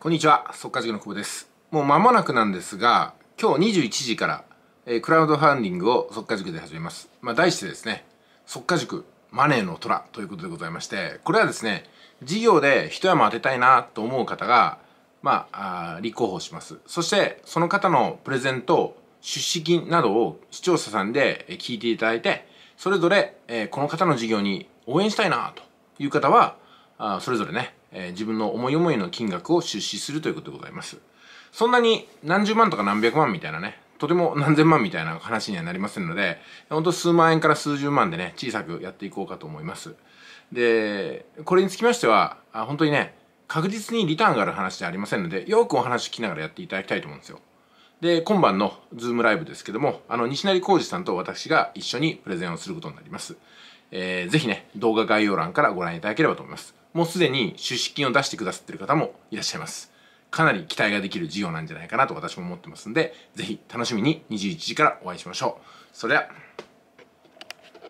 こんにちは、速稼塾の久保です。もう間もなくなんですが、今日21時から、えー、クラウドファンディングを速稼塾で始めます。まあ、題してですね、速稼塾、マネーの虎ということでございまして、これはですね、事業で一山当てたいなと思う方が、まあ、あ立候補します。そして、その方のプレゼント、出資金などを視聴者さんで聞いていただいて、それぞれ、えー、この方の事業に応援したいなという方は、あそれぞれね、えー、自分の思い思いの金額を出資するということでございます。そんなに何十万とか何百万みたいなね、とても何千万みたいな話にはなりませんので、ほんと数万円から数十万でね、小さくやっていこうかと思います。で、これにつきましては、あ本当にね、確実にリターンがある話ではありませんので、よくお話聞きながらやっていただきたいと思うんですよ。で、今晩のズームライブですけども、あの、西成浩二さんと私が一緒にプレゼンをすることになります。えー、ぜひね、動画概要欄からご覧いただければと思います。もうすでに出資金を出してくださってる方もいらっしゃいます。かなり期待ができる事業なんじゃないかなと私も思ってますんで、ぜひ楽しみに21時からお会いしましょう。それでは。